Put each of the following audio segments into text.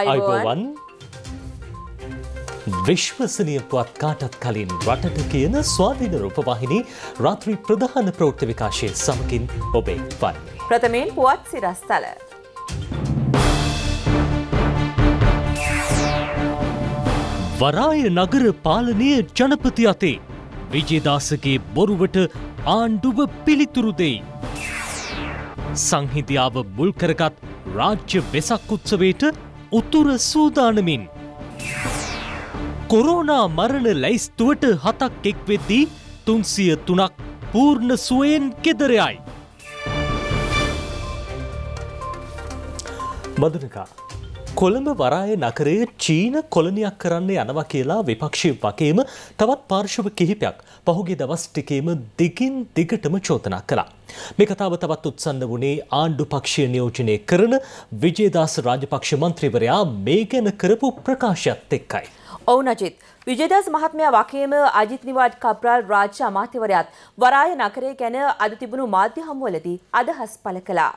අයිබෝවන් විශ්වසනය පුවත් කාටත් කලින් රටට කියන ස්වාධීන රූපවාහිනි රාත්‍රී ප්‍රධාන ප්‍රෝට්ට විකාශය සමකින් ඔබේ වන්නේ. ප්‍රථමයෙන් පුවත් සිරස්ථල. වරාය නගර පාලනය ජනපති අතේ විජේදාසගේ බොරුවට ආණ්ඩුව පිළිතුරු දෙයි. සංහිදියාව මුල්කරගත් රාජ්‍ය වෙසක් උත්සවයට උතුර සූදානමින්. කොරෝනා මරණ ලැයිස්තුවට හතක් එක් වෙද්දී තුන්සිය තුනක් පූර්ණ සුවයෙන් කෙදරයයි. මදුනකා කොළඹ වරාය නගරය චීන කොලනියක් කරන්න යනවා කියලා විපක්ෂය වගේම තවත් පාර්ශව කිහිපයක් පහුගේ දවස් ටිකේම දිගින් දිගටම චෝතනා කළා. මේ කතාව තවත් උත්සන්න වුණේ ආණ්ඩු පක්ෂය නියෝජනය කරන විජේදාස රාජපක්ෂ මන්ත්‍රීවරයා මේ ගැන කරපු ප්‍රකාශයත් එක්කයි. ඔවුනජිත් විජයදස් මහත්මයා වගේම අජිත් නිවාඩ් කප්‍රාල් රාජ්‍ය අමාත්‍යවරයාත් වරාය නගරය ගැන අද තිබුණු මාධ්‍ය හමුවලදී අදහස් පළ කළා.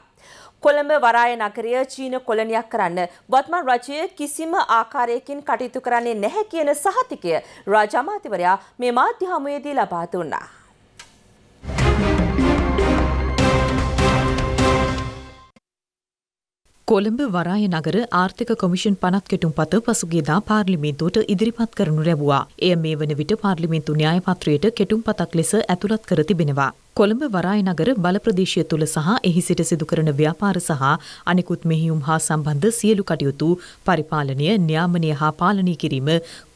කොළඹ වරාය නගරය චීන කොලනියක් කරන්න වත්මන් රජය කිසිම ආකාරයකින් කටයුතු කරන්නේ නැහැ කියන සහතිකය රාජ අමාත්‍යවරයා මේ මාධ්‍ය හමුවේදී ලබා දුන්නා. කොළඹ වරාය නගර ආර්ථික කොමිෂන් පනත් කෙටුම් පත පසුගේදා පාර්ලිමේන්තුවට ඉදිරිපත් කරනු ලැබවා. එය මේ වන විට පාර්ලිමේන්තු න්‍යායපත්‍රයට කෙටුම් පතක් ලෙස ඇතුළත් කර තිබෙනවා. කොළඹ වරාය නගර බල ප්‍රදේශය තුල සහ එහි සිට සිදු කරන ව්‍යාපාර සහ අනෙකුත් මෙහියුම් හා සම්බන්ධ සියලු කටයුතු පරිපාලනය, න්‍යාමනය හා පාලනය කිරීම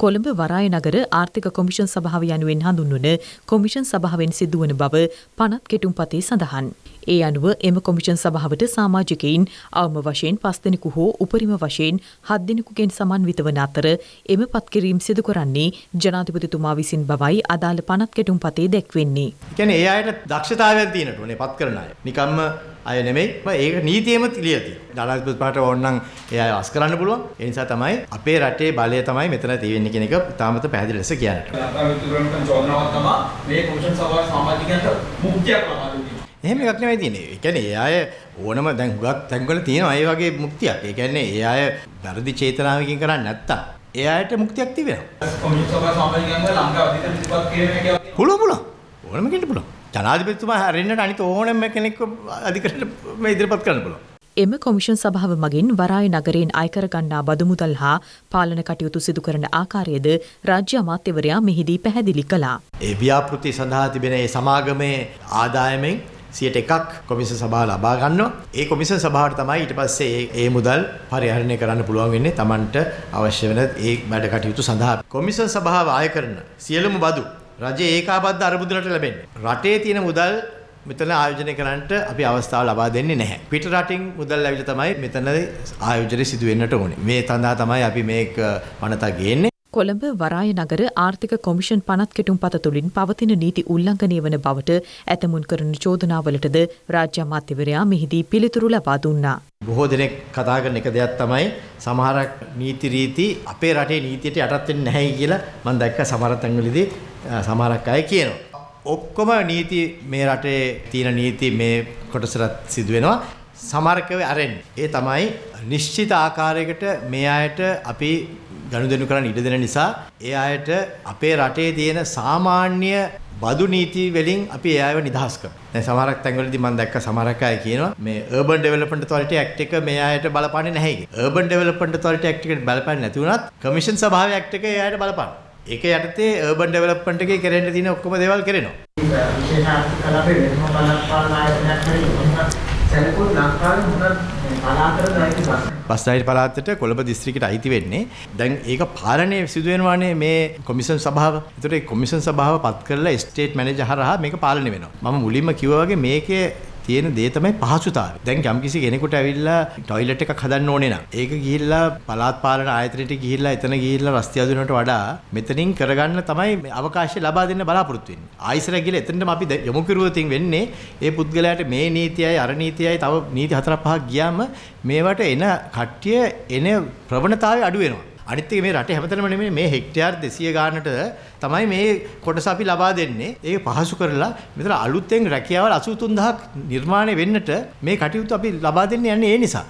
කොළඹ වරාය නගර ආර්ථික කොමිෂන් සභාව යනුවෙන් හඳුන්වන කොමිෂන් සභාවෙන් සිදුවන බව පනත් කෙටුම්පතේ සඳහන්. ඒ අනුව එම කොමිෂන් සභාවට සමාජිකයින් අවම වශයෙන් පස් දෙනෙකු හෝ උපරිම වශයෙන් හත් දෙනෙකුගෙන් සමන්විත වන අතර එම පත්කිරීම් සිදු කරන්නේ ජනාධිපතිතුමා විසින් බවයි අදාළ පනත් කෙටුම්පතේ දැක්වෙන්නේ. කියන්නේ ඒ අයට දක්ෂතාවයක් තියෙනට ඕනේ පත් කරන අය. නිකම්ම අය නෙමෙයි. ඒක නීතියෙම තියලා තියෙනවා. ජනාධිපති පාට ඕනනම් ඒ අය අස් කරන්න පුළුවන්. ඒ නිසා තමයි අපේ රටේ බලය තමයි මෙතන තියෙන්නේ කියන එක තාමත් පැහැදිලි ලෙස කියන්නට. මේ කොමිෂන් සභාව සමාජිකයන්ට මුක්තියක් ලබා දෙන්නේ. එහෙම එකක් නෙමෙයි තියෙන්නේ. ඒ කියන්නේ ඒ අය ඕනම දැන් හුඟක් තැන්වල තියෙනවා ඒ වගේ මුක්තියක්. ඒ කියන්නේ ඒ අය වැරදි චේතනාවකින් කරන්නේ නැත්තම් ඒ අයට මුක්තියක් තිබෙනවා. කොමිෂන් සභාව සමාජිකයන්ට ලංකාව අධිකරණ පුළුවන් පුළුවන්. ඕනම කෙනෙකුට පුළුවන්. ජනාධිපතිතුමා හැරෙන්නට අනිත ඕනම කෙනෙක්ව අධිකරණයට මේ ඉදිරිපත් කරන්න පුළුවන්. එම කොමිෂන් සභාව මගින් වරාය නගරයෙන් අයකර ගන්නා බදු මුදල් හා පාලන කටයුතු සිදු කරන ආකාරයද රාජ්‍ය අමාත්‍යවරයා මෙහිදී පැහැදිලි කළා. ඒ ව්‍යාපෘති සඳහා තිබෙන ඒ සමාගමේ ආදායමෙන් සියට එකක් කොමිස සභා ලබා ගන්නවා. ඒ කොමිසන් සභාවට තමයි ඊට පස්සේ ඒ මුදල් පරිහරණය කරන්න පුළුවන් වෙන්නේ Tamanට අවශ්‍ය වෙන ඒ වැඩ කටයුතු සඳහා. කොමිසන් සභාව ආය කරන සියලුම බදු රජයේ ඒකාබද්ධ අරමුදලට ලැබෙන්නේ. රටේ තියෙන මුදල් මෙතන ආයෝජනය කරන්නට අපි අවස්ථාව ලබා දෙන්නේ නැහැ. පිට රටින් මුදල් ලැබිලා තමයි මෙතන ආයෝජනය සිදු වෙන්නට ඕනේ. මේ තඳා තමයි අපි මේක වනතා ගේන්නේ. කොළඹ වරාය නගර ආර්ථික කොමිෂන් පනත් කෙටුම් පත තුළින් පවතින නීති උල්ලංඝනය වන බවට ඇතමුන් කරන චෝදනාවලටද රාජ්‍ය අමාත්‍යවරයා මෙහිදී පිළිතුරු ලබා දුන්නා. බොහෝ දෙනෙක් කතා කරන එක දෙයක් තමයි සමහරක් නීති රීති අපේ රටේ නීතියට යටත් වෙන්නේ නැහැ කියලා මම දැක්ක සමහර තැන්වලදී සමහරක් අය කියනවා. ඔක්කොම නීති මේ රටේ තියෙන නීති මේ කොටසට සිදු වෙනවා. සමර්කව අරෙන්නේ. ඒ තමයි නිශ්චිත ආකාරයකට මේ අයට අපි ගනුදෙනු කරන්න ඉඩ දෙන නිසා ඒ අයට අපේ රටේ තියෙන සාමාන්‍ය බදු නීති වලින් අපි ඒව නිදහස් කරනවා. දැන් සමහරක් තැන්වලදී මම දැක්ක සමහරක් අය කියනවා මේ Urban Development Authority Act එක මේ අයට බලපාන්නේ නැහැ කියලා. Urban Development Authority Act එකට බලපාන්නේ නැති වුණත් Commission සභාවේ Act එක ඒ අයට බලපානවා. ඒක යටතේ urban development එකේ කරෙන්න තියෙන ඔක්කොම දේවල් කරනවා. විශේෂ ආර්ථික කලාපේ වෙනම බලපාලන ආයතනයක් පස්සයිට පලාත්තට කොළඹ දිස්ත්‍රිකට අයිති වෙන්නේ දැන් ඒක පාලනය සිදුවෙනවානේ මේ කොමිසන් සභාව එතකොට කොමිසන් සභාව පත් කරලා ස්ටේට් මැනේජර් හරහා මේක පාලනය වෙනවා මම මුලින්ම කිව්වා වගේ මේකේ තියෙන දේ තමයි පහසුතාවය. දැන් යම්කිසි කෙනෙකුට ඇවිල්ලා টয়ලට් එකක් හදන්න ඕනේ නම් ඒක ගිහිල්ලා පළාත් පාලන ආයතනයට ගිහිල්ලා එතන ගිහිල්ලා රස්තිය හදනට වඩා මෙතනින් කරගන්න තමයි අවකාශය ලබා දෙන්න බලාපොරොත්තු වෙන්නේ. ආයිසර ගිහිල්ලා එතනටම අපි යොමු කිරුවොතින් වෙන්නේ ඒ පුද්ගලයාට මේ නීතියයි අර නීතියයි තව නීති හතර පහක් ගියාම මේවට එන කට්ටිය එන ප්‍රවණතාවය අඩු වෙනවා. අනිත් එක මේ රටේ හැමතැනම නෙමෙයි මේ හෙක්ටයාර් 200 ගානට තමයි මේ කොටස අපි ලබා දෙන්නේ. ඒක පහසු කරලා මෙතන අලුතෙන් රැකියාවල් 83000ක් නිර්මාණය වෙන්නට මේ කටයුතු අපි ලබා දෙන්නේ යන්නේ ඒ නිසා.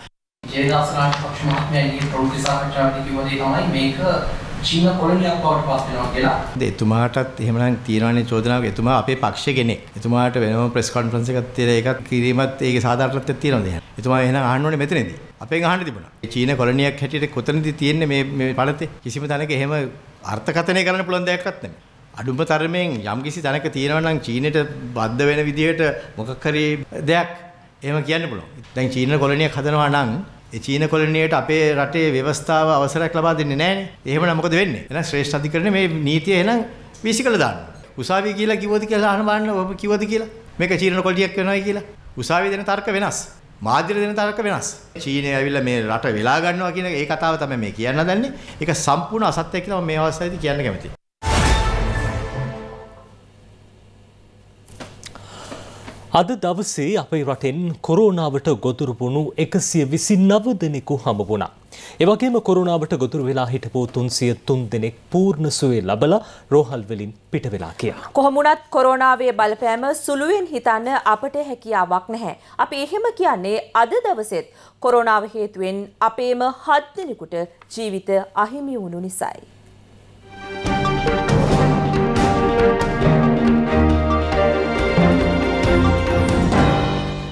ජේදාස් රාජපක්ෂ මහත්මයා ඊයේ ප්‍රවෘත්ති සාකච්ඡාවේදී කිව්වා දේ තමයි මේක චීන කොලනියක් බවට පත් වෙනවා කියලා. එතුමාටත් එහෙමනම් තියෙනවනේ චෝදනාවක්. එතුමා අපේ පක්ෂයේ කෙනෙක්. එතුමාට වෙනම ප්‍රෙස් කොන්ෆරන්ස් එකක් තියලා ඒකත් කිරීමත් ඒකේ සාධාරණත්වයක් තියෙනවද එහෙනම්? එතුමා එහෙනම් අහන්න ඕනේ මෙතනදී. අපෙන් අහන්න තිබුණා. චීන කොලනියක් හැටියට කොතනදී තියෙන්නේ මේ මේ පළතේ? කිසිම තැනක එහෙම අර්ථකථනය කරන්න පුළුවන් දෙයක්වත් නැහැ. අඩුම තරමෙන් යම්කිසි තැනක තියෙනවා නම් චීනෙට බද්ධ වෙන විදිහට මොකක් හරි දෙයක් එහෙම කියන්න පුළුවන්. දැන් චීන කොලනියක් හදනවා නම් ඒ චීන කොලොනියට අපේ රටේ ව්‍යවස්ථාව අවසරයක් ලබා දෙන්නේ නැහැනේ. එහෙමනම් මොකද වෙන්නේ? එහෙනම් ශ්‍රේෂ්ඨ අධිකරණය මේ නීතිය එහෙනම් වීසිකල දාන්න. උසාවිය කියලා කිව්වද කියලා අහන බලන්න ඔබ කිව්වද කියලා. මේක චීන කොලොනියක් වෙනවයි කියලා. උසාවිය දෙන තර්ක වෙනස්. මාධ්‍යර දෙන තර්ක වෙනස්. චීනය ඇවිල්ලා මේ රට වෙලා ගන්නවා කියන ඒ කතාව තමයි මේ කියන්න හදන්නේ. ඒක සම්පූර්ණ අසත්‍යයක් කියලා මම මේ අවස්ථාවේදී කියන්න කැමතියි. අද දවසේ අපේ රටෙන් කොරෝනාවට ගොදුරුපුුණු එකසිය විසි නව දෙනෙකු හමබුණා. එවගේම කොරුණාවට ගොදුරු වෙලා හිටපු තුන්සිය තුන් දෙනෙක් පූර්ණ සුවේ ලබල රෝහල්වලින් පිට වෙලා කියා. කොහොමුණත් කොරෝනාවේ බලපෑම සුළුවෙන් හිතන්න අපට හැකියාවක් නැහැ. අපි එහෙම කියන්නේ අද දවසෙත් කොරෝනාව හේතුවෙන් අපේම හත් දෙනෙකුට ජීවිත අහිමි වුණු නිසයි.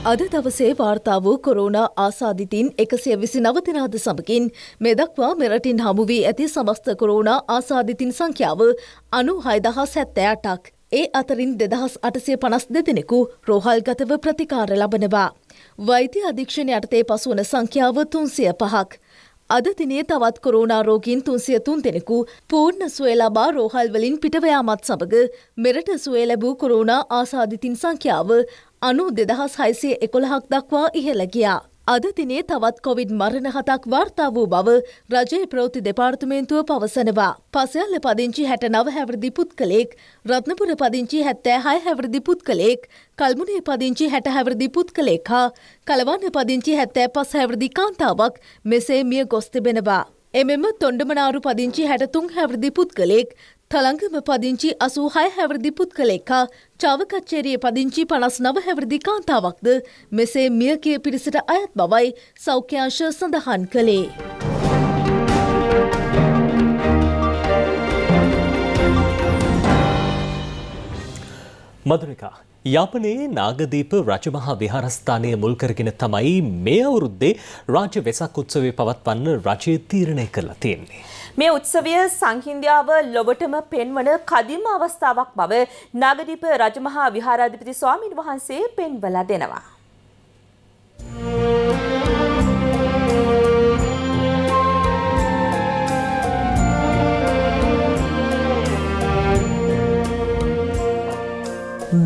අද දවසේ වාර්තා වූ කොරෝනා ආසාධිතින් එකසිය විසි නවතිනාද සමකින් මෙදක්වා මෙරටින් හමුුවී ඇති සමස්ත කොරෝනා ආසාධිතින් සංඛ්‍යාව අනු හයදහා සැත්තෑටක්. ඒ අතරින් දෙදහස් අටසය පනස් දෙදෙනෙකු රෝහල්ගතව ප්‍රතිකාර ලබනවා. වෛති අධීක්ෂණ යටතේ පසුවන සංඛ්‍යාව තුන්සිය පහක්. අද දිනේ තවත් කොරෝනා රෝගීන් තුන්සිය තුන් දෙනෙකු පූර්ණ සුවය ලබා රෝහල් වලින් පිටවයාමත් සමග මෙරට සුවය ලැබූ කොරෝනා ආසාධිතින් සංඛ්‍යාව අනු දෙදහස් හයිසේ එකොළහක් දක්වා ඉහළ ගියා. අද දිනේ තවත් කොවිඩ් මරණ හතක් වාර්තා වූ බව රජයේ ප්‍රවෘති දෙපාර්තමේන්තුව පවසනවා. පසයල්ල පදිංචි හැට නව හැවරදි පුද්ගලෙක්, රත්නපුර පදිංචි හැත්තෑ හය හැවරදි පුද්ගලෙක්, කල්මුණේ පදිංචි හැට හැවරදි පුද්ගලෙක් හා කලවන්න පදිංචි හැත්තෑ පස් හැවරදි කාන්තාවක් මෙසේ මිය ගොස් තිබෙනවා. එමෙම තොන්ඩමනාරු පදිංචි හැටතුන් හැවරදි පුද්ගලෙක් තළංගම පදිංචි අසූ හය හැවරදි පුද්ගලෙක් හා චාව කච්චේරයේ පදිංචි පනස් නව හැවරදි කාන්තාවක්ද මෙසේ මියකිය පිරිසට අයත් බවයි සෞඛ්‍යංශ සඳහන් කළේ. මදුරිකා යාපනයේ නාගදීප රජමහා විහාරස්ථානය මුල්කරගෙන තමයි මේ අවුරුද්දේ රාජ්‍ය වෙසක් උත්සවය පවත්වන්න රජය තීරණය කරලා තියෙන්නේ. මේ උත්සවය සංහින්දියාව ලොවටම පෙන්වන කදිම අවස්ථාවක් බව නාගදීප රජමහා විහාරාධිපති ස්වාමින් වහන්සේ පෙන්වලා දෙනවා.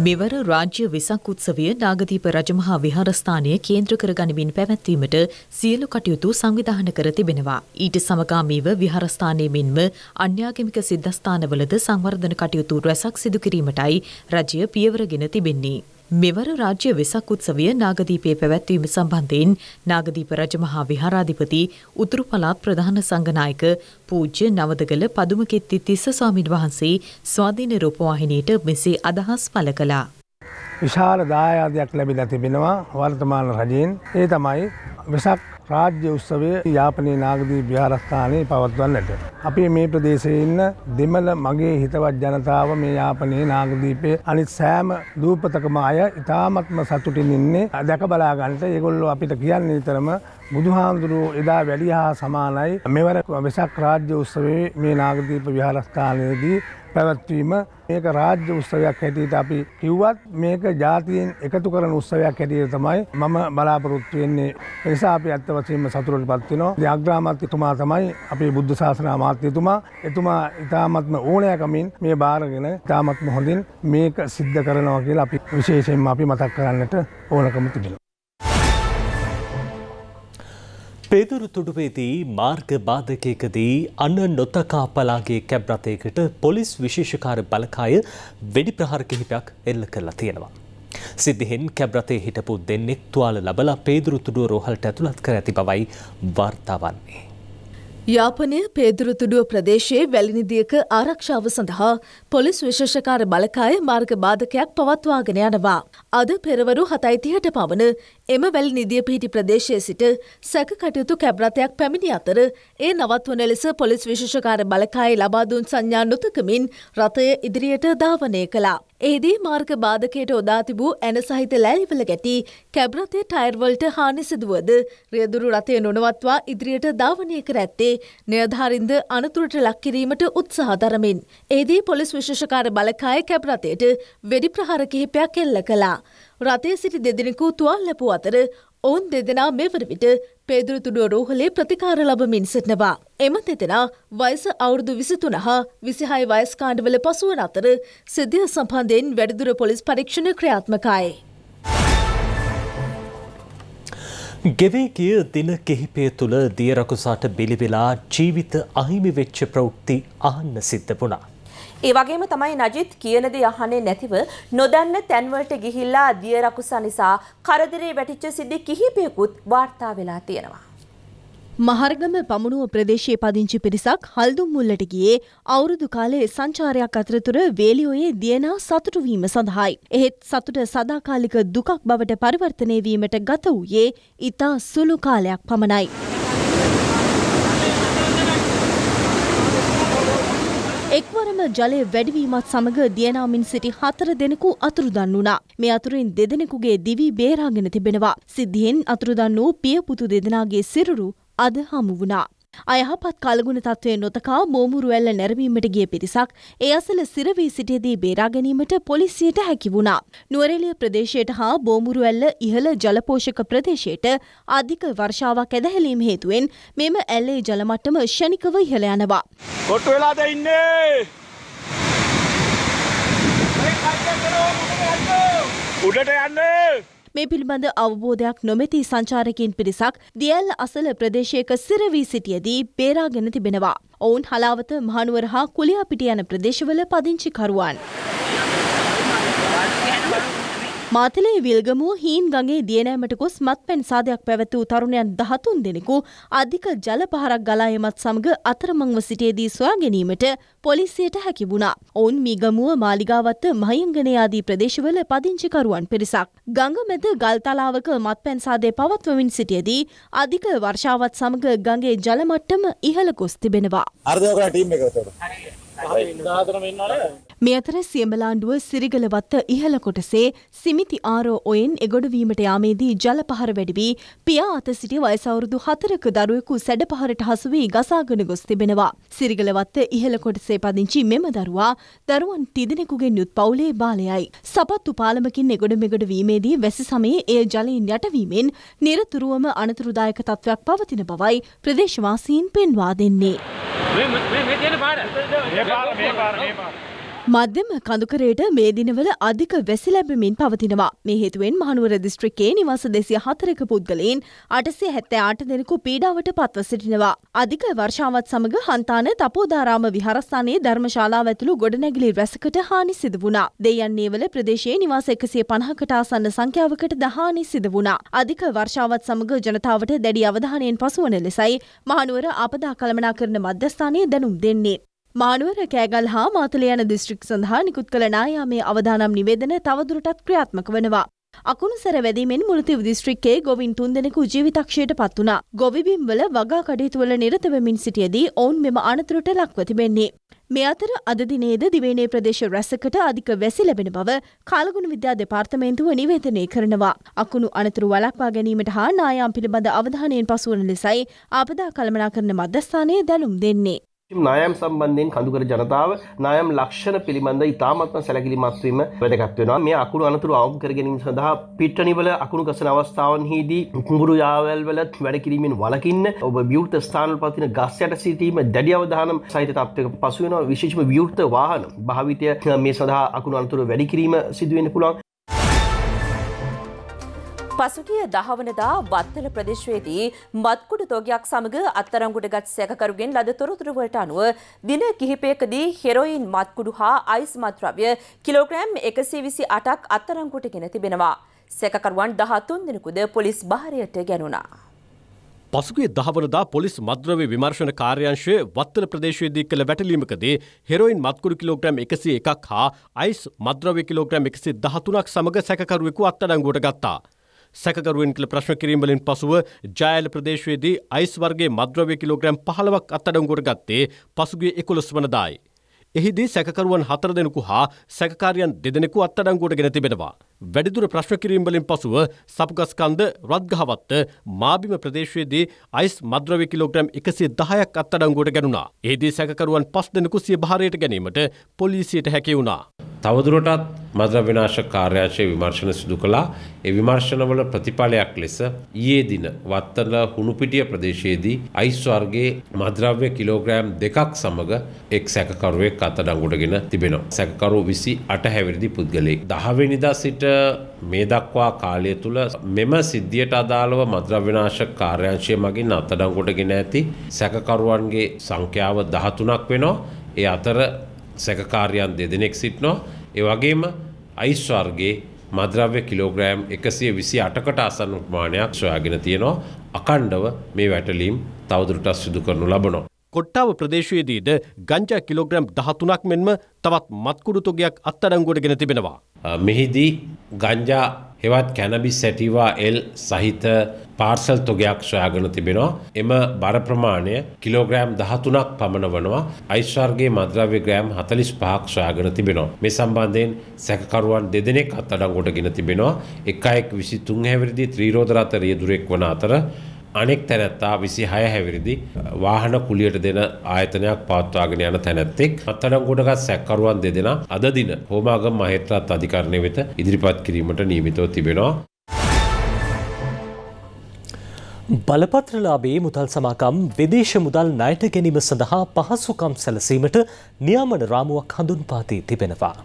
මෙවර රාජ්‍ය වෙසක් උත්සවය නාගදීප රජමහා විහාරස්ථානය කේන්ද්‍ර කරගනිමින් පැවැත්වීමට සියලු කටයුතු සංවිධාන කර තිබෙනවා. ඊට සමගාමීව විහාරස්ථානයේ මෙන්ම අන්‍යාගමික සිද්ධස්ථානවලද සංවර්ධන කටයුතු රැසක් සිදු කිරීමටයි රජය පියවරගෙන තිබෙන්නේ. මෙවර රාජ්‍ය වෙසක් උත්සවය නාගදීපයේ පැවැත්වීම සම්බන්ධයෙන් නාගදීප රජමහා විහාරාධිපති උතුරු පළාත් ප්‍රධාන සංඝනායක පූජ්‍ය නවදගල පදුමකෙත්ති තිස්ස ස්වාමින් වහන්සේ ස්වාධීන රූපවාහිනියට මෙසේ අදහස් පළ කළා. විශාල දායාදයක් ලැබිලා තිබෙනවා වර්තමාන රජයෙන් ඒ තමයි වෙසක් රාජ්‍ය උත්සවය යාපනයේ නාගදී විහාරස්ථානයේ පවත්වන්නට. අපි මේ ප්‍රදේශයේ ඉන්න දෙමළ මගේ හිතවත් ජනතාව මේ යාපනයේ නාගදීපයේ අනිත් සෑම දූපතකම අය ඉතාමත්ම සතුටින් ඉන්නේ දැක බලා ගන්නට ඒගොල්ලෝ අපිට කියන්නේ විතරම බුදුහාමුදුරුවෝ එදා වැඩි හා සමානයි මෙවර වෙසක් රාජ්‍ය උත්සවයේ මේ නාගදීප විහාරස්ථානයේදී පැවැත්වීම මේක රාජ්‍ය උත්සවයක් හැටියට අපි කිව්වත් මේක ජාතියෙන් එකතු කරන උත්සවයක් හැටියට තමයි මම බලාපොරොත්තු වෙන්නේ ඒ නිසා අපි අත්ත වශයෙන්ම සතුටටපත් වෙනවා ජාග්‍රාමාත්‍යතුමා තමයි අපේ බුද්ධ ශාසන අමාත්‍යතුමා එතුමා ඉතාමත්ම ඕනෑකමින් මේ බාරගෙන ඉතාමත්ම හොඳින් මේක සිද්ධ කරනවා කියලා අපි විශේෂයෙන්ම අපි මතක් කරන්නට ඕනකම තිබෙනවා ಪೇದೂರು ತುಡುವೇದಿ ಮಾರ್ಗ ಬಾಧಕೇಕದಿ ಅಣ್ಣ ನೊತ್ತಕ ಅಪ್ಪಲಾಗೆ ಕ್ಯಾಬ್ ರಥයකට පොලිස් විශේෂකාර බලකාය වෙඩි ප්‍රහාර කිහිපයක් එල්ල කරලා තියෙනවා. සිද්ධිහෙන් කැබ් රථයේ හිටපු දෙන්නෙක් තුවාල ලබලා පේදුරු තුඩුව රෝහලට ඇතුළත් කර ඇති බවයි වාර්තා වන්නේ. යාපනය පේදුරුතුඩුව ප්‍රදේශයේ වැලිනිදියක ආරක්ෂාව සඳහා පොලිස් විශේෂකාර බලකාය මාර්ග බාධකයක් පවත්වාගෙන යනවා. අද පෙරවරු හතයිතිහට පවන එම වැල් නිදිය පිහිටි ප්‍රදේශය සිට සැකකටයුතු කැබ්රතයක් පැමිණි අතර ඒ නවත්වන ලෙස පොලිස් විශෂකාර බලකායි ලබාදුන් සංඥා නොතකමින් රථය ඉදිරියට ධාවනය කළා. ඒදී මාර්ග බාධකයට ඔදා තිබූ ඇන සහිත ලෑලිවල ගැටි කැබ්රතය ටයිර්වල්ට හානිසිදුවද රියදුරු රථය නොනවත්වා ඉදිරියට ධාවනය කර ඇත්තේ නියධාරින්ද අනතුරට ලක්කිරීමට උත්සාහ දරමින්. ඒදී පොලිස් විශෂකාර බලකාය කැබ්රතයට වෙඩි ප්‍රහාර කිහිපයක් එල්ල කලා. රතේ සිටි දෙදෙනෙකු තුවාල් ලැබූ අතර ඔවුන් දෙදෙනා මෙවර විට පේදුරතුඩුව රෝහලේ ප්‍රතිකාර ලබමින් සිටනවා. එම දෙදෙනා වයස අවුරුදු විසිතුන හා විසිහයි වයස්කාණ්ඩවල පසුවන අතර සිදිය සම්බන්ධයෙන් වැඩිදුර පොලිස් පරීක්ෂණ ක්‍රියාත්මකයි. ගෙවේ ගිය දින කිහිපය තුළ දියරකුසාට බිලිවෙලා ජීවිත අහිමි වෙච්ච ප්‍රවෘත්ති අහන්න සිද්ධ වුණා. ඒ වගේම තමයි නජිත් කියන දේ අහන්නේ නැතිව නොදන්න තැන්වලට ගිහිල්ලා දිය රකුස නිසා කරදරේ වැටිච්ච සිද්ධි කිහිපයකුත් වාර්තා වෙලා තියෙනවා. මහරගම පමුණුව ප්‍රදේශයේ පදිංචි පිරිසක් හල්දුම් මුල්ලට ගියේ අවුරුදු කාලයේ සංචාරයක් අතරතුර වේලියෝයේ දියනා සතුටු වීම සඳහායි. එහෙත් සතුට සදාකාලික දුකක් බවට පරිවර්තනය වීමට ගත වූයේ ඊතා සුළු කාලයක් පමණයි. ජලය වැඩිවීමත් සමඟ දියනාමින් සිටි හතර දෙනෙකු අතුරුදන් වුණා. මේ අතුරින් දෙදෙනෙකුගේ දිවි බේරාගෙන තිබෙනවා. සිද්ධියෙන් අතුරුදන් වූ පියපුතු දෙදෙනාගේ සිරුරු අද හමු වුණා. අයහපත් කලගුණ තත්ත්වය නොතකා මෝමුරු ඇල්ල නැරවීමට ගිය පිරිසක් ඒ අසල සිරවී සිටියදී බේරා ගැනීමට පොලිසියට හැකි වුණා. නුවරෙලිය ප්‍රදේශයට හා බෝමුරු ඇල්ල ඉහළ ජලපෝෂක ප්‍රදේශයට අධික වර්ෂාවක් ඇදහැලීම හේතුවෙන් මෙම ඇල්ලේ ජලමට්ටම ෂණිකව ඉහළ යනවා. කොට්ටු වෙලාද ඉන්නේ! උඩට යන්න! මේ පිළිබඳ අවබෝධයක් නොමැති සංචාරකින් පිරිසක් දියල් අසල ප්‍රදේශයක සිරවී සිටියදී බේරාගෙන තිබෙනවා. ඔවුන් හලාවත මහනුවර හා කුලියාපිටිය යන ප්‍රදේශවල පදිංචිකරුවන්. මාතලේ විල්ගමුව හීන් ගඟේ දියනෑමට ගොස් මත් පැනිසාදයක් පැවැත් වූ තරුණයන් දහතුන් දෙනෙකු අධික ජල පහරක් ගලා එමත් සමග අතරමංව සිටියේදී සොයා ගැනීමට පොලිසියට හැකි වුණා. ඔවුන් මීගමුව මාලිගාවත්ත මහිංගනේ ආදී ප්‍රදේශවල පදිංචිකරුවන් පිරිසක්. ගඟ මැද ගල්තලාවක මත් පැන්සාදය පවත්වමින් සිටියදී අධික වර්ෂාවත් සමග ගඟේ ජලමට්ටම ඉහළ ගොස් තිබෙනවා. අර්ධ ටීම් එක මේ අතර සියඹලාණ්ඩුව සිරිගලවත්ත ඉහළ කොටසේ සිමිති ආරෝ ඔයෙන් එගොඩවීමට යාමේදී ජල පහර වැඩි වී පියා අත සිටි වයස අවුරුදු 4ක දරුවෙකු සැඩ පහරට හසු වී ගසාගෙන ගොස් තිබෙනවා. සිරිගලවත්ත ඉහළ කොටසේ පදිංචි මෙම දරුවා දරුවන් තිදෙනෙකුගෙන් යුත් පවුලේ බාලයයි. සපත්තු පාලමකින් එගොඩ මෙගොඩ වීමේදී වැසි සමයේ එය ජලයෙන් යටවීමෙන් නිරතුරුවම අනතුරුදායක තත්ත්වයක් පවතින බවයි ප්‍රදේශවාසීන් පෙන්වා දෙන්නේ. මේ මේ මේ තියෙන පාර. මේ පාර මේ පාර මේ පාර මධ්‍යම කඳුකරයට මේ දිනවල අධික වැසි ලැබමින් පවතිනවා. මේ හේතුවෙන් මහනුවර දිස්ත්‍රික්කයේ නිවාස දෙසිය හතරක පුද්ගලයින් අටසේ හැත්තෑ අට දෙනෙකු පීඩාවට පත්ව සිටිනවා. අධික වර්ෂාවත් සමඟ හන්තාන තපෝදාරාම විහාරස්ථානයේ ධර්මශාලා ඇතුළු ගොඩනැගිලි රැසකට හානි සිද වුණා. දෙයන්නේවල ප්‍රදේශයේ නිවාස එකසිය පණහකට ආසන්න සංඛ්‍යාවකට දහානි සිද වුණා. අධික වර්ෂාවත් සමඟ ජනතාවට දැඩි අවධානයෙන් පසුවන ලෙසයි මහනුවර අපදා කළමනා කරන මධ්‍යස්ථානය දැනුම් දෙන්නේ. මානුවර කෑගල් හා මාතලයන දිස්ත්‍රික් සඳහා නිකුත් කළ නායාමේ අවදානම් නිවේදන තවදුරටත් ක්‍රියාත්මක වනවා. අකුණු සැර වැදීමෙන් මුලතිව දිස්ත්‍රික්කේ ගොවින් තුන්දෙනෙකු ජීවිතක්ෂයට පත් වුණා. ගොවිබිම්වල වගා කටයුතුවල නිරතවමින් සිටියදී ඔවුන් මෙම අනතුරට ලක්ව තිබෙන්නේ. මේ අතර අද දිනේද දිවයිනේ ප්‍රදේශ රැසකට අධික වැසි ලැබෙන බව කාලගුණ විද්‍යා දෙපාර්තමේන්තුව නිවේදනය කරනවා. අකුණු අනතුරු වළක්වා ගැනීමට හා නායාම් පිළිබඳ අවධානයෙන් පසුවන ලෙසයි ආපදා කළමනාකරන මධ්‍යස්ථානය දැනුම් දෙන්නේ. නායම් සම්බන්ධයෙන් කඳුකර ජනතාව නායම් ලක්ෂණ පිළිබඳ ඉතාමත්ම සැලකිලිමත් වීම වැදගත් වෙනවා. මේ අකුණු අනතුරු අවම කර ගැනීම සඳහා පිට්ටනිවල අකුණු කසන අවස්ථාවන්හිදී කුඹුරු යාවල් වල වැඩ කිරීමෙන් වළකින්න ඔබ විවෘත ස්ථානවල පවතින ගස් යට සිටීම දැඩි අවධානම් සහිත තත්ත්වයක පසු වෙනවා. විශේෂම විවෘත වාහන භාවිතය මේ සඳහා අකුණු අනතුරු වැඩි කිරීම සිදු වෙන්න පුළුවන්. පසුගිය දහවනදා වත්තල ප්‍රදේශයේදී මත්කුඩු තෝගයක් සමග අත්තරංගුඩගත් සැකකරුගෙන් ලද තොරතුරුවලට අනුව දින කිහිපයකදී හෙරොයින් මත්කුඩු හා අයිස් මත්ද්‍රව්‍ය කිලෝග්‍රෑම් එකසේ විසි අටක් අත්තරංගුටගෙන තිබෙනවා. සැකකරුවන් දහතුන් දෙනෙකුද පොලිස් භාරයට ගැනුණා. පසුගේ දහවනදා පොලිස් මද්‍රව විමර්ශණ කාර්යංශය වත්තන ප්‍රදේශයේදී කළ වැටලීමකදේ හෙරෝයින් මත්කුරු කිලෝග්‍රම් එකසේ එකක් හා අයිස් මද්‍රව කිලෝග්‍රම් එකසේ දහතුනක් සමඟ සැකරුවෙකු අත්තඩංගුවට ගත්තා. සැකරුවෙන් කළ ප්‍රශ්න කිරීම වලින් පසුව ජයල ප්‍රදේශයේදී අයිස් වර්ගයේ මද්‍රව්‍ය කිලෝග්‍රෑම් 15ක් අත්අඩංගුවට ගත්තේ පසුගිය 11 වනදායි. එහිදී සැකකරුවන් 4 දෙනෙකු හා සැකකාරියන් 2 දෙනෙකු අත්අඩංගුවට ගෙන තිබෙනවා. වැඩිදුර ප්‍රශ්න කිරීම් වලින් පසුව සපුගස්කන්ද රත්ගහවත්ත මාබිම ප්‍රදේශයේදී අයිස් මද්‍රව්‍ය කිලෝග්‍රෑම් 110ක් අත්අඩංගුවට ගැනුණා. එෙහිදී සැකකරුවන් 5 දෙනෙකු සිය භාරයට ගැනීමට පොලිසියට හැකි වුණා. තවදුරටත් මද්‍රව්‍ය විනාශක කාර්යාංශයේ විමර්ශන සිදු කළා. ඒ විමර්ශනවල ප්‍රතිඵලයක් ලෙස ඊයේ දින වත්තල හුණුපිටිය ප්‍රදේශයේදී අයිස් වර්ගයේ මද්‍රව්‍ය කිලෝග්‍රෑම් 2ක් සමග එක් සැකකරුවෙක් අත්අඩංගුවට ගෙන තිබෙනවා. සැකකරු 28 හැවිරිදි පුද්ගලයෙක් 10 වෙනිදා සිට මේ දක්වා කාලය තුළ මෙම සිද්ධියට අදාළව මද්‍රව්‍යනාශක කාර්යංශය මගින් අත්අඩංගුවටගෙන ඇති සැකකරුවන්ගේ සංඛ්‍යාව 13ක් වෙනවා. ඒ අතර සැකකාරයන් දෙදෙනෙක් සිටිනවා. ඒ වගේම අයිස් වර්ගයේ මද්‍රව්‍ය කිලෝග්‍රෑම් 128කට අසන්න ප්‍රමාණයක් සොයාගෙන තියෙනවා. අකණ්ඩව මේ වැටලීම් තවදුරටත් සිදු කරනු ලබනවා. කොට්ටාව ප්‍රදේශයේදීද ගංජා කිලෝග්‍රම් 13ක් මෙන්ම තවත් මත්කුඩු තොගයක් අත්අඩංගුවට ගෙන තිබෙනවා. මෙහිදී ගංජා හෙවත් කැනබිස් සැටිවා එල් සහිත පාර්සල් තොගයක් සොයාගෙන තිබෙනවා. එම බර ප්‍රමාණය කිලෝග්‍රෑම් 13ක් පමණ වනවා. අයිස්වර්ගයේ මද්‍රව්‍ය ග්‍රෑම් 45ක් සොයාගෙන තිබෙනවා. මේ සම්බන්ධයෙන් සැකකරුවන් දෙදෙනෙක් අත්අඩංගුවටගෙන තිබෙනවා. එක අයෙක් 23 හැවිරිදි ත්‍රිරෝද රථ රියදුරෙක් වන අතර අනෙක් තැනැත්තා විසි හය හැවිරිදි වාහන කුලියට දෙන ආයතනයක් පවත්වාගෙන යන තැනැත්තෙක් අත්තනම් ගොඩගත් සැක්කරුවන් දෙදෙන අද දින හෝමාගම් මහිත්‍රත් අධිකරණය වෙත ඉදිරිපත් කිරීමට නීමිතව තිබෙනවා. බලපත්‍රලාබේ මුදල් සමාකම් විදේශ මුදල් ණයට ගැනීම සඳහා පහසුකම් සැලසීමට නියාමන රාමුවක් හඳුන්වා දී තිබෙනවා.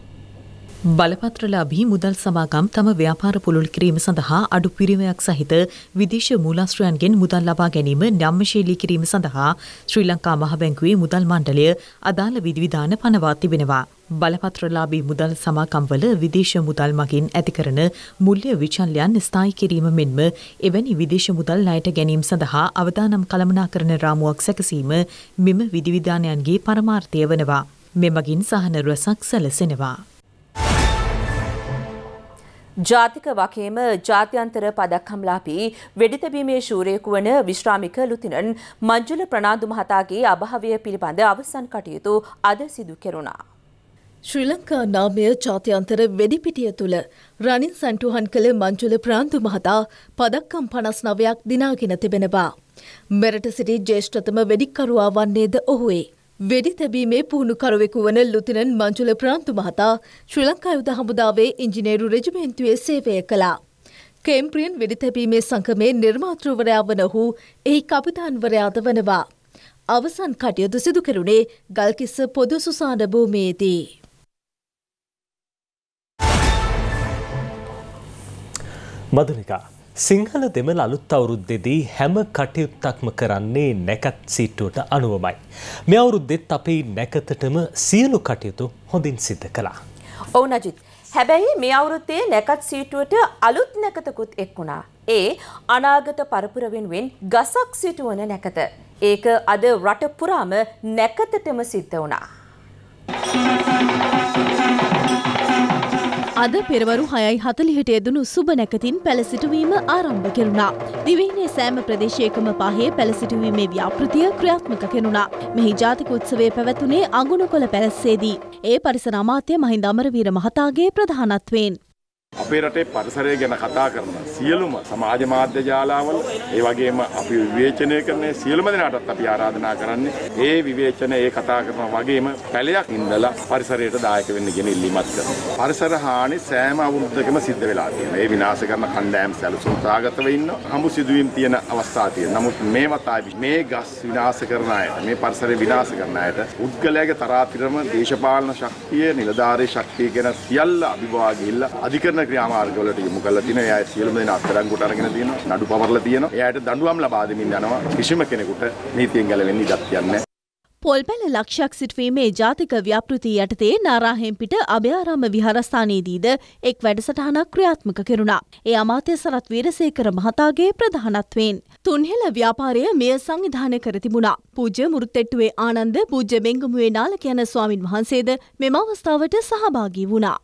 බලපත්‍රලාභී මුදල් සමාගම් තම ව්‍යාපාර පුළුල් කිරීම සඳහා අඩු පිරිවයක් සහිත විදේශ මූලාශ්‍රයන්ගෙන් මුදල් ලබා ගැනීම නම්මශීලී කිරීම සඳහා ශ්‍රී ලංකා මහබැංකුවේ මුදල් මණ්ඩලය අදාළ විධිවිධාන පනවා තිබෙනවා. බලපත්‍රලාභී මුදල් සමාකම්වල විදේශ මුදල් මගින් ඇතිකරන මුල්්‍ය විචල්යන් ස්ථායි කිරීම මෙන්ම එවැනි විදේශ මුදල් ණයට ගැනීම සඳහා අවදානම් කළමනා කරන රාමුවක් සැකසීම මෙම විධිවිධානයන්ගේ පරමාර්ථය වනවා. මෙමගින් සහන රසක් සැලසෙනවා. ජාතික වකේම ජාත්‍යන්තර පදක්හම්ලාපී වෙඩිතබීමේ ශූරයෙකු වන විශ්‍රාමික ලුතිනන් මංජුල ප්‍රනාාදු මහතාගේ අභාවය පිළිබඳ අවසන් කටයුතු අද සිදු කෙරුණා. ශ්‍රී ලංකා නාමය ජාත්‍යන්තර වෙඩිපිටිය තුළ රනින් සැන්ටුහන් කළ මංජුල ප්‍රාන්තු මහතා පදක්කම් පනස් නවයක් දිනාගෙන තිබෙනවා. මෙරට සිටි ජේෂ්ඨතම වෙඩික්කරුවා වන්නේද ඔහුේ. වෙඩි තැබීමේ පුහුණුකරුවෙකු වන ලුතිනන් මංජුල ප්‍රාන්තු මහතා ශ්‍රී ලංකා යුද හමුදාවේ ඉංජිනේරු රෙජිමෙන්තුවේ සේවය කළා. කේම්ප්‍රියන් වෙඩි තැබීමේ සංගමේ නිර්මාතෘවරයා වන ඔහු එහි කපිතාන්වරයාද වනවා. අවසන් කටයුතු සිදු කෙරුණේ ගල්කිස්ස පොදු සුසාන භූමියේදී. මදුලිකා සිංහල දෙමළ අලුත් අවුරුද්දෙදී හැම කටයුත්තක්ම කරන්නේ නැකත් සීට්ටුවට අනුවමයි. මේ අවුරුද්දෙත් අපේ නැකතටම සියලු කටයුතු හොඳින් සිද්ධ කළා. ඔවු නජිත් හැබැයි මේ අවුරුත්තේ නැකත් සීටුවට අලුත් නැකතකුත් එක් වුණා. ඒ අනාගත පරපුර වෙනුවෙන් ගසක් සිටුවන නැකත. ඒක අද රට පුරාම නැකතටම සිද්ධ වුණා. Thank you. අද පෙරවරු හයයි හතලිහිට එදනු සුබ නැකතින් පැළසිටුවීම ආරම්භ කෙරුණා. දිවයිනේ සෑම ප්‍රදේශයකම පහේ පැළසිටුවීමේ ව්‍යාපෘතිය ක්‍රියාත්මක කෙනුණා. මෙහි ජාතික උත්සවය පැවැතුනේ අගුණකොළ පැලස්සේදී. ඒ පරිසර අමාත්‍ය මහින්ද අමරවීර මහතාගේ ප්‍රධානත්වයෙන්. අපේ රටේ පරිසරය ගැන කතා කරන සියලුම සමාජ මාධ්‍ය ජාලාවල ඒ වගේම අපි විවේචනය කරන සියලුම දෙනාටත් අපි ආරාධනා කරන්නේ ඒ විවේචන ඒ කතා කරන වගේම පැලයක් ඉඳලා පරිසරයට දායක වෙන්න කියන ඉල්ලීමක් කරනවා. පරිසර හානි සෑම අවුරුද්දකම සිද්ධ වෙලා තියෙනවා. ඒ විනාශ කරන කණ්ඩායම් සැලසුම් සාගතව ඉන්න හමු සිදුවීම් තියෙන අවස්ථා තියෙනවා. නමුත් මේ වතාවි මේ ගස් විනාශ කරන අයට මේ පරිසරය විනාශ කරන අයට උද්ගලයාගේ තරාතිරම දේශපාලන ශක්තිය නිලධාරී ශක්තිය ගැන සියල්ල අභිභවා ගිහිල්ලා අධිකරණ ක්‍රියාමාර්ගවලට යොමු කරලා තියෙනවා. එයා සියලුම දෙනා අත්අඩංගුවට අරගෙන තියෙනවා. නඩු පවර්ලා තියෙනවා. එයාට දඬුවම් ලබා දෙමින් යනවා. කිසිම කෙනෙකුට නීතියෙන් ගැලවෙන්න ඉඩක් තියන්නේ පොල්පැල ලක්ෂයක් සිටවීමේ ජාතික ව්‍යාපෘති යටතේ නාරාහෙම්පිට අභයාරාම විහාරස්ථානයේදීද එක් වැඩසටහනක් ක්‍රියාත්මක කෙරුණා. ඒ අමාත්‍ය සරත් වීරසේකර මහතාගේ ප්‍රධානත්වයෙන්. තුන්හෙල ව්‍යාපාරය මෙය සංවිධානය කර තිබුණා. පූජ්‍ය මුරුත්තෙට්ටුවේ ආනන්ද පූජ්‍ය බෙංගමුවේ නාලක යන ස්වාමින් වහන්සේද මෙම අවස්ථාවට සහභාගී වුණා.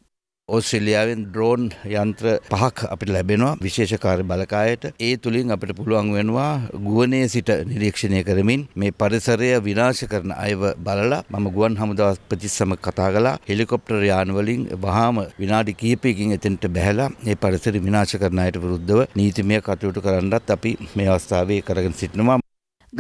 ඔස්ට්‍රේලියාවෙන් ඩ්‍රෝන් යන්ත්‍ර පහක් අපිට ලැබෙනවා විශේෂකාර බලකායට ඒ තුළින් අපිට පුළුවන් වෙනවා ගුවනේ සිට නිරීක්ෂණය කරමින් මේ පරිසරය විනාශ කරන අයව බලලා මම ගුවන් හමුදාස්පති සම කතා කලා හෙලිකොප්ටර් යානවලින් වහාම විනාඩි කීපයකින් එතෙන්ට බැහලා ඒ පරිසර විනාශ කරන අයට විරුද්ධව නීතිමය කටයුතු කරන්නත් අපි මේ අවස්ථාවේ කරගෙන සිටිනවා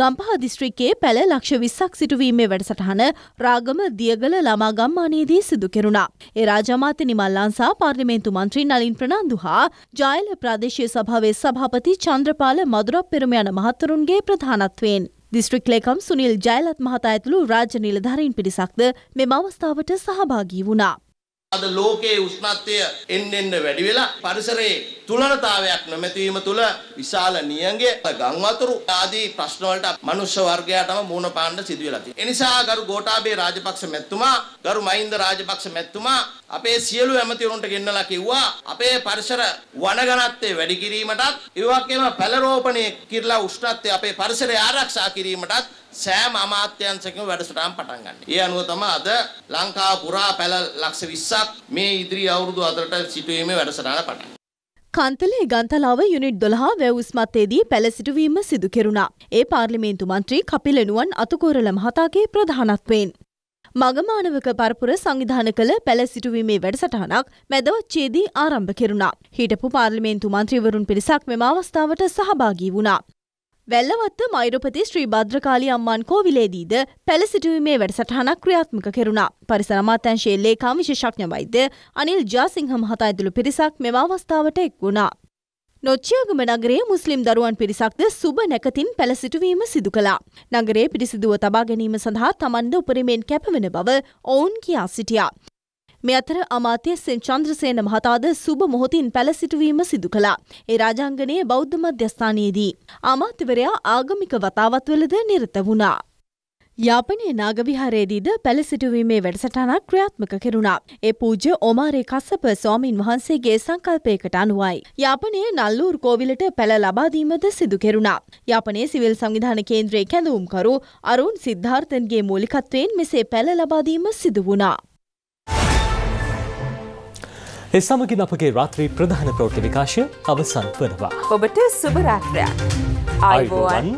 ගම්පහ දිස්ත්‍රික්කයේ පැළ ලක්ෂ විස්සක් සිටුවීමේ වැඩසටහන රාගම දියගල ළමා ගම්මානයේදී සිදු කෙරුණා. ඒ රාජමාත්‍ය නිමල් ලාංසා පාර්ලිමේන්තු මන්ත්‍රී නලින් ප්‍රනාන්දු හා ජයල ප්‍රාදේශීය සභාවේ සභාපති චන්ද්‍රපාල මදුරක් පෙරම යන මහත්වරුන්ගේ ප්‍රධානත්වයෙන්. දිස්ත්‍රික් ලේකම් සුනිල් ජයලත් මහතා ඇතුළු රාජ්‍ය නිලධාරීන් පිරිසක්ද මෙම අවස්ථාවට සහභාගී වුණා. අද ලෝකයේ උෂ්ණත්වය එන්න එන්න වැඩි වෙලා පරිසරයේ තුලනතාවයක් නොමැතිවීම තුල විශාල නියඟය ගම් වතුරු ආදී ප්‍රශ්න වලට මනුෂ්‍ය වර්ගයාටම මුහුණ පාන්න සිදු වෙලා තියෙනවා. ඒ නිසා ගරු ගෝඨාභය රාජපක්ෂ මැතිතුමා, ගරු මහින්ද රාජපක්ෂ මැතිතුමා අපේ සියලු ඇමතිවරුන්ට ගෙන්නලා කිව්වා අපේ පරිසර වන ඝනත්වය වැඩි කිරීමටත් ඒ වගේම පළරෝපණය කිරලා උෂ්ණත්වය අපේ පරිසරය ආරක්ෂා කිරීමටත් සෑම අමාත්‍යංශකම වැඩසටහන් පටන් ගන්න. ඒ අනුව තමයි අද ලංකාව පුරා පැල ලක්ෂ 20ක් මේ ඉදිරි අවුරුදු අතරට සිටුවීමේ වැඩසටහන පටන් කන්තලේ ගන්තලාව යුනිට් දොළහා වැවස්මත්තේදී පැලසිටුවීම සිදු කෙරුණා. ඒ පාර්ලිමේන්තු මන්ත්‍රී කපිලනුවන් අතුකෝරල මහතාගේ ප්‍රධානත්වයෙන්. මගමානවක පරපුර සංවිධාන කළ පැලසිටුවීමේ වැඩසටහනක් මැදවච්චේදී ආරම්භ කෙරුණා. හිටපු පාර්ලිමේන්තු මන්ත්‍රීවරුන් පිරිසක් මෙම අවස්ථාවට සහභාගී වුණා. වැල්ලවත්ත මෛරපති ශ්‍රී භද්‍රකාලි අම්මාන් කෝවිලේදීද පැලසිටුවීමේ වැඩසටහනක් ක්‍රියාත්මක කෙරුණා. පරිසර අමාත්‍යංශයේ ලේකා විශේෂඥ වෛද්‍ය අනිල් ජාසිංහ මහතා ඇතුළු පිරිසක් මෙම අවස්ථාවට එක් වුණා. නොච්චියාගම නගරයේ මුස්ලිම් දරුවන් පිරිසක්ද සුබ නැකතින් පැලසිටුවීම සිදු කළා. නගරයේ පිරිසිදුව තබා ගැනීම සඳහා තමන්ද උපරිමෙන් කැපවෙන බව ඔවුන් කියා සිටියා. මේ අතර අමාත්‍ය සෙන් චන්ද්‍රසේන මහතාද සුබ මොහොතින් පැළ සිටුවීම සිදු කළා. ඒ රාජාංගනයේ බෞද්ධ මධ්‍යස්ථානයේදී අමාත්‍යවරයා ආගමික වතාවත්වලද නිරත වුණා. යාපනයේ නාගවිහාරයේදීද පැළසිටුවීමේ වැඩසටහනක් ක්‍රියාත්මක කෙරුණා. ඒ පූජ්‍ය ඕමාරේ කස්සප ස්වාමින් වහන්සේගේ සංකල්පයකට අනුවයි. යාපනයේ නල්ලූර් කෝවිලට පැළ ලබාදීමද සිදු කෙරුණා. යාපනයේ සිවිල් සංවිධාන කේන්ද්‍රයේ කැඳවුම්කරු අරුන් සිද්ධාර්ථන්ගේ මූලිකත්වයෙන් මෙසේ පැළ ලබාදීම සිදු වුණා. ඒ සමගින් අපගේ රාත්‍රී ප්‍රධාන ප්‍රෝටි විකාශය අවසන් වනවා. ඔබට සුභ රාත්‍රයක්. ආයිබෝවන්.